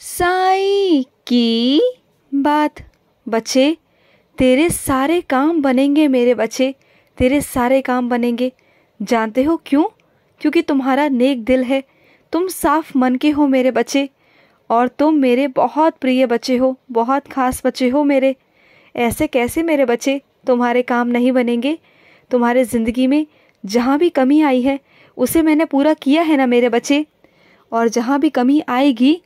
साई की बात बच्चे तेरे सारे काम बनेंगे मेरे बच्चे तेरे सारे काम बनेंगे जानते हो क्यों क्योंकि तुम्हारा नेक दिल है तुम साफ मन के हो मेरे बच्चे और तुम मेरे बहुत प्रिय बच्चे हो बहुत खास बच्चे हो मेरे ऐसे कैसे मेरे बच्चे तुम्हारे काम नहीं बनेंगे तुम्हारे ज़िंदगी में जहाँ भी कमी आई है उसे मैंने पूरा किया है ना मेरे बच्चे और जहाँ भी कमी आएगी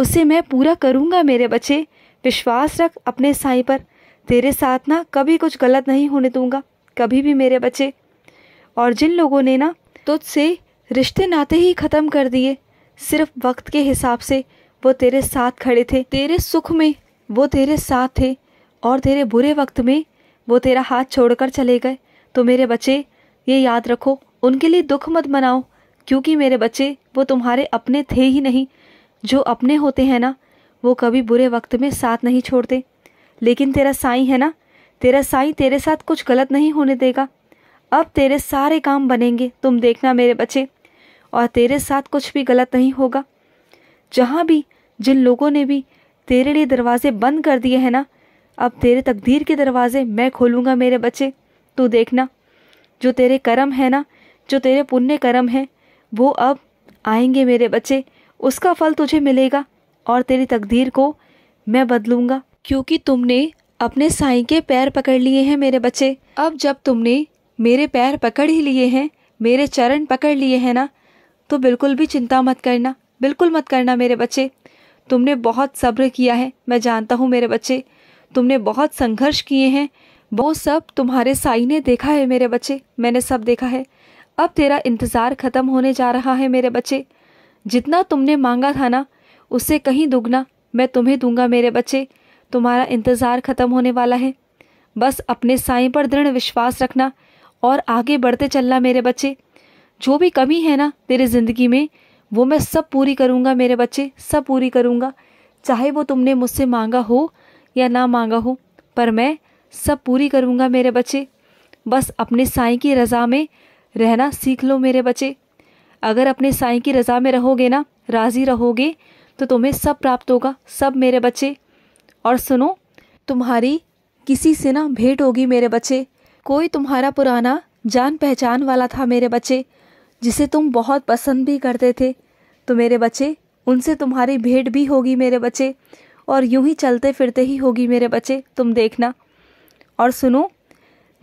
उसे मैं पूरा करूँगा मेरे बच्चे विश्वास रख अपने साईं पर तेरे साथ ना कभी कुछ गलत नहीं होने दूंगा कभी भी मेरे बच्चे और जिन लोगों ने ना तुझसे रिश्ते नाते ही ख़त्म कर दिए सिर्फ वक्त के हिसाब से वो तेरे साथ खड़े थे तेरे सुख में वो तेरे साथ थे और तेरे बुरे वक्त में वो तेरा हाथ छोड़कर चले गए तो मेरे बच्चे ये याद रखो उनके लिए दुख मत मनाओ क्योंकि मेरे बच्चे वो तुम्हारे अपने थे ही नहीं जो अपने होते हैं ना वो कभी बुरे वक्त में साथ नहीं छोड़ते लेकिन तेरा साईं है ना तेरा साईं तेरे साथ कुछ गलत नहीं होने देगा अब तेरे सारे काम बनेंगे तुम देखना मेरे बच्चे और तेरे साथ कुछ भी गलत नहीं होगा जहाँ भी जिन लोगों ने भी तेरे लिए दरवाजे बंद कर दिए हैं ना अब तेरे तकदीर के दरवाजे मैं खोलूँगा मेरे बच्चे तू देखना जो तेरे कर्म है ना जो तेरे पुण्य कर्म है वो अब आएंगे मेरे बच्चे उसका फल तुझे मिलेगा और तेरी तकदीर को मैं बदलूंगा क्योंकि तुमने अपने साईं के पैर पकड़ लिए हैं मेरे बच्चे अब जब तुमने मेरे पैर पकड़ ही लिए हैं मेरे चरण पकड़ लिए हैं ना तो बिल्कुल भी चिंता मत करना बिल्कुल मत करना मेरे बच्चे तुमने बहुत सब्र किया है मैं जानता हूँ मेरे बच्चे तुमने बहुत संघर्ष किए हैं वो सब तुम्हारे साई ने देखा है मेरे बच्चे मैंने सब देखा है अब तेरा इंतज़ार ख़त्म होने जा रहा है मेरे बच्चे जितना तुमने मांगा था ना उससे कहीं दुगना मैं तुम्हें दूंगा मेरे बच्चे तुम्हारा इंतज़ार ख़त्म होने वाला है बस अपने साई पर दृढ़ विश्वास रखना और आगे बढ़ते चलना मेरे बच्चे जो भी कमी है ना तेरे ज़िंदगी में वो मैं सब पूरी करूँगा मेरे बच्चे सब पूरी करूँगा चाहे वो तुमने मुझसे मांगा हो या ना मांगा हो पर मैं सब पूरी करूँगा मेरे बच्चे बस अपने साई की रज़ा में रहना सीख लो मेरे बच्चे अगर अपने साईं की रज़ा में रहोगे ना राज़ी रहोगे तो तुम्हें सब प्राप्त होगा सब मेरे बच्चे और सुनो तुम्हारी किसी से ना भेंट होगी मेरे बच्चे कोई तुम्हारा पुराना जान पहचान वाला था मेरे बच्चे जिसे तुम बहुत पसंद भी करते थे तो मेरे बच्चे उनसे तुम्हारी भेंट भी होगी मेरे बच्चे और यूं ही चलते फिरते ही होगी मेरे बच्चे तुम देखना और सुनो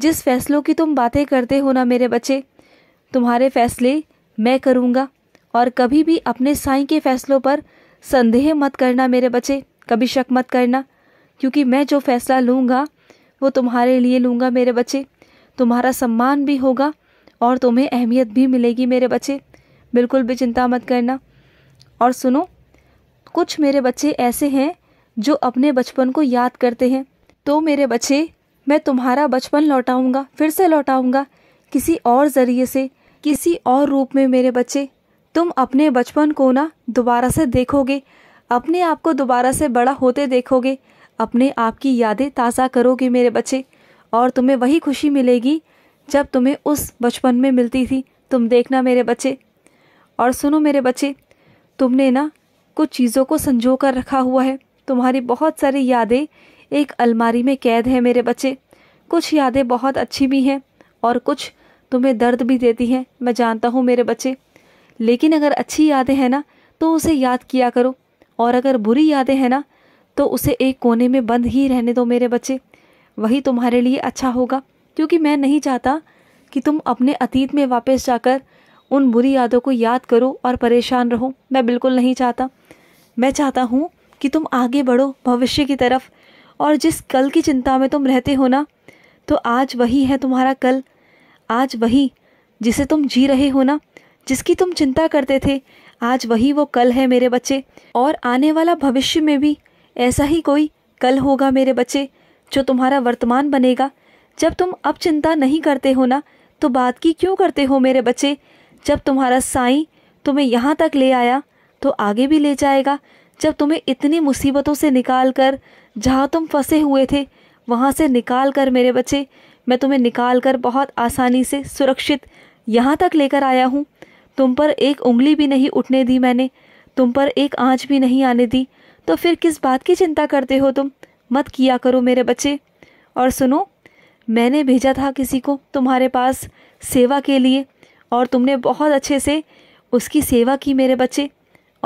जिस फैसलों की तुम बातें करते हो ना मेरे बच्चे तुम्हारे फैसले मैं करूँगा और कभी भी अपने साई के फैसलों पर संदेह मत करना मेरे बच्चे कभी शक मत करना क्योंकि मैं जो फैसला लूँगा वो तुम्हारे लिए लूँगा मेरे बच्चे तुम्हारा सम्मान भी होगा और तुम्हें अहमियत भी मिलेगी मेरे बच्चे बिल्कुल भी चिंता मत करना और सुनो कुछ मेरे बच्चे ऐसे हैं जो अपने बचपन को याद करते हैं तो मेरे बच्चे मैं तुम्हारा बचपन लौटाऊँगा फिर से लौटाऊँगा किसी और ज़रिए से किसी और रूप में मेरे बच्चे तुम अपने बचपन को ना दोबारा से देखोगे अपने आप को दोबारा से बड़ा होते देखोगे अपने आप की यादें ताज़ा करोगे मेरे बच्चे और तुम्हें वही खुशी मिलेगी जब तुम्हें उस बचपन में मिलती थी तुम देखना मेरे बच्चे और सुनो मेरे बच्चे तुमने ना कुछ चीज़ों को संजो कर रखा हुआ है तुम्हारी बहुत सारी यादें एक अलमारी में कैद है मेरे बच्चे कुछ यादें बहुत अच्छी भी हैं और कुछ तुम्हें दर्द भी देती हैं मैं जानता हूँ मेरे बच्चे लेकिन अगर अच्छी यादें हैं ना तो उसे याद किया करो और अगर बुरी यादें हैं ना तो उसे एक कोने में बंद ही रहने दो मेरे बच्चे वही तुम्हारे लिए अच्छा होगा क्योंकि मैं नहीं चाहता कि तुम अपने अतीत में वापस जाकर उन बुरी यादों को याद करो और परेशान रहो मैं बिल्कुल नहीं चाहता मैं चाहता हूँ कि तुम आगे बढ़ो भविष्य की तरफ और जिस कल की चिंता में तुम रहते हो ना तो आज वही है तुम्हारा कल आज वही जिसे तुम जी रहे हो ना जिसकी तुम चिंता करते थे आज वही वो कल है मेरे बच्चे और आने वाला भविष्य में भी ऐसा ही कोई कल होगा मेरे बच्चे जो तुम्हारा वर्तमान बनेगा जब तुम अब चिंता नहीं करते हो ना तो बात की क्यों करते हो मेरे बच्चे जब तुम्हारा साई तुम्हें यहाँ तक ले आया तो आगे भी ले जाएगा जब तुम्हें इतनी मुसीबतों से निकाल कर जहाँ तुम फंसे हुए थे वहाँ से निकाल कर मेरे बच्चे मैं तुम्हें निकाल कर बहुत आसानी से सुरक्षित यहाँ तक लेकर आया हूँ तुम पर एक उंगली भी नहीं उठने दी मैंने तुम पर एक आँच भी नहीं आने दी तो फिर किस बात की चिंता करते हो तुम मत किया करो मेरे बच्चे और सुनो मैंने भेजा था किसी को तुम्हारे पास सेवा के लिए और तुमने बहुत अच्छे से उसकी सेवा की मेरे बच्चे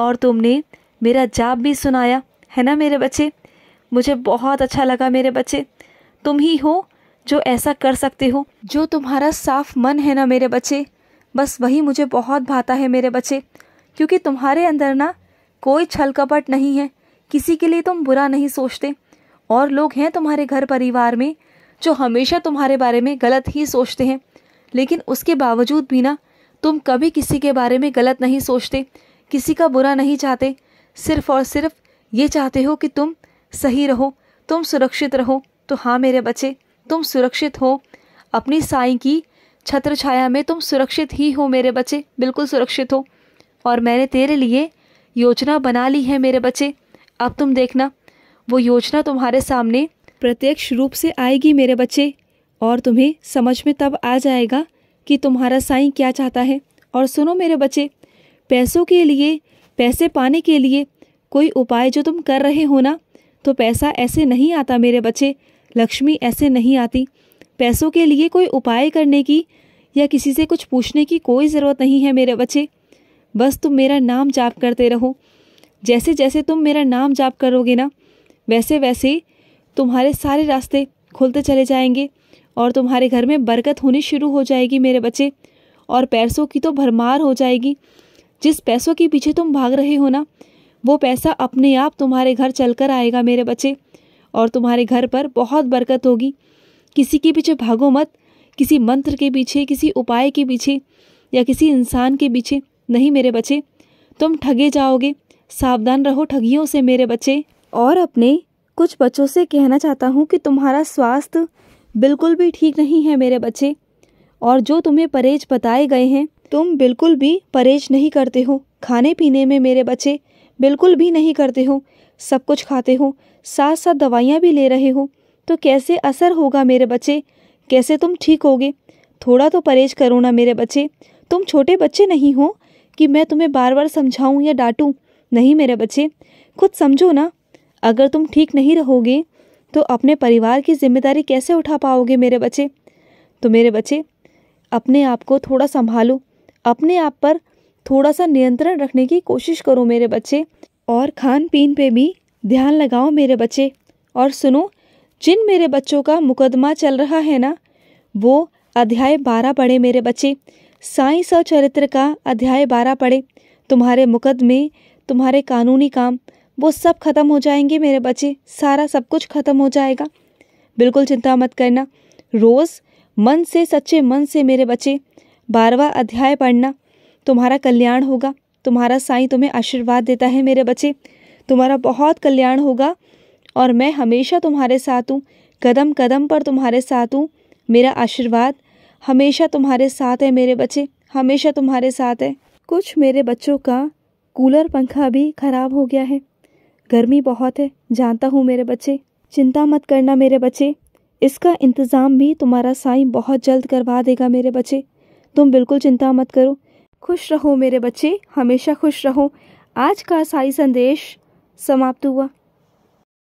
और तुमने मेरा जाप भी सुनाया है ना मेरे बच्चे मुझे बहुत अच्छा लगा मेरे बच्चे तुम ही हो जो ऐसा कर सकते हो जो तुम्हारा साफ मन है ना मेरे बच्चे बस वही मुझे बहुत भाता है मेरे बच्चे क्योंकि तुम्हारे अंदर ना कोई छल कपट नहीं है किसी के लिए तुम बुरा नहीं सोचते और लोग हैं तुम्हारे घर परिवार में जो हमेशा तुम्हारे बारे में गलत ही सोचते हैं लेकिन उसके बावजूद भी ना तुम कभी किसी के बारे में गलत नहीं सोचते किसी का बुरा नहीं चाहते सिर्फ और सिर्फ ये चाहते हो कि तुम सही रहो तुम सुरक्षित रहो तो हाँ मेरे बच्चे तुम सुरक्षित हो अपनी साई की छत्र छाया में तुम सुरक्षित ही हो मेरे बच्चे बिल्कुल सुरक्षित हो और मैंने तेरे लिए योजना बना ली है मेरे बच्चे अब तुम देखना वो योजना तुम्हारे सामने प्रत्यक्ष रूप से आएगी मेरे बच्चे और तुम्हें समझ में तब आ जाएगा कि तुम्हारा साई क्या चाहता है और सुनो मेरे बच्चे पैसों के लिए पैसे पाने के लिए कोई उपाय जो तुम कर रहे हो ना तो पैसा ऐसे नहीं आता मेरे बच्चे लक्ष्मी ऐसे नहीं आती पैसों के लिए कोई उपाय करने की या किसी से कुछ पूछने की कोई ज़रूरत नहीं है मेरे बच्चे बस तुम मेरा नाम जाप करते रहो जैसे जैसे तुम मेरा नाम जाप करोगे ना वैसे वैसे तुम्हारे सारे रास्ते खुलते चले जाएंगे और तुम्हारे घर में बरकत होनी शुरू हो जाएगी मेरे बच्चे और पैसों की तो भरमार हो जाएगी जिस पैसों के पीछे तुम भाग रहे हो ना वो पैसा अपने आप तुम्हारे घर चल कर आएगा मेरे बच्चे और तुम्हारे घर पर बहुत बरकत होगी किसी के पीछे भागो मत किसी मंत्र के पीछे किसी उपाय के पीछे या किसी इंसान के पीछे नहीं मेरे बच्चे तुम ठगे जाओगे सावधान रहो ठगियों से मेरे बच्चे और अपने कुछ बच्चों से कहना चाहता हूँ कि तुम्हारा स्वास्थ्य बिल्कुल भी ठीक नहीं है मेरे बच्चे और जो तुम्हें परहेज बताए गए हैं तुम बिल्कुल भी परहेज नहीं करते हो खाने पीने में मेरे बच्चे बिल्कुल भी नहीं करते हो सब कुछ खाते हो साथ साथ दवाइयाँ भी ले रहे हो तो कैसे असर होगा मेरे बच्चे कैसे तुम ठीक होगे थोड़ा तो परहेज करो ना मेरे बच्चे तुम छोटे बच्चे नहीं हो कि मैं तुम्हें बार बार समझाऊँ या डांटूँ नहीं मेरे बच्चे खुद समझो ना अगर तुम ठीक नहीं रहोगे तो अपने परिवार की जिम्मेदारी कैसे उठा पाओगे मेरे बच्चे तो मेरे बच्चे अपने आप को थोड़ा संभालो अपने आप पर थोड़ा सा नियंत्रण रखने की कोशिश करो मेरे बच्चे और खान पीन पे भी ध्यान लगाओ मेरे बच्चे और सुनो जिन मेरे बच्चों का मुकदमा चल रहा है ना वो अध्याय बारह पढ़े मेरे बच्चे साई चरित्र का अध्याय बारह पढ़े तुम्हारे मुकदमे तुम्हारे कानूनी काम वो सब खत्म हो जाएंगे मेरे बच्चे सारा सब कुछ खत्म हो जाएगा बिल्कुल चिंता मत करना रोज़ मन से सच्चे मन से मेरे बच्चे बारवा अध्याय पढ़ना तुम्हारा कल्याण होगा तुम्हारा साईं तुम्हें आशीर्वाद देता है मेरे बच्चे तुम्हारा बहुत कल्याण होगा और मैं हमेशा तुम्हारे साथ हूँ कदम कदम पर तुम्हारे साथ हूँ मेरा आशीर्वाद हमेशा तुम्हारे साथ है मेरे बच्चे हमेशा तुम्हारे साथ है कुछ मेरे बच्चों का कूलर पंखा भी खराब हो गया है गर्मी बहुत है जानता हूँ मेरे बच्चे चिंता मत करना मेरे बच्चे इसका इंतज़ाम भी तुम्हारा साईं बहुत जल्द करवा देगा मेरे बच्चे तुम बिल्कुल चिंता मत करो खुश रहो मेरे बच्चे हमेशा खुश रहो आज का साई संदेश समाप्त हुआ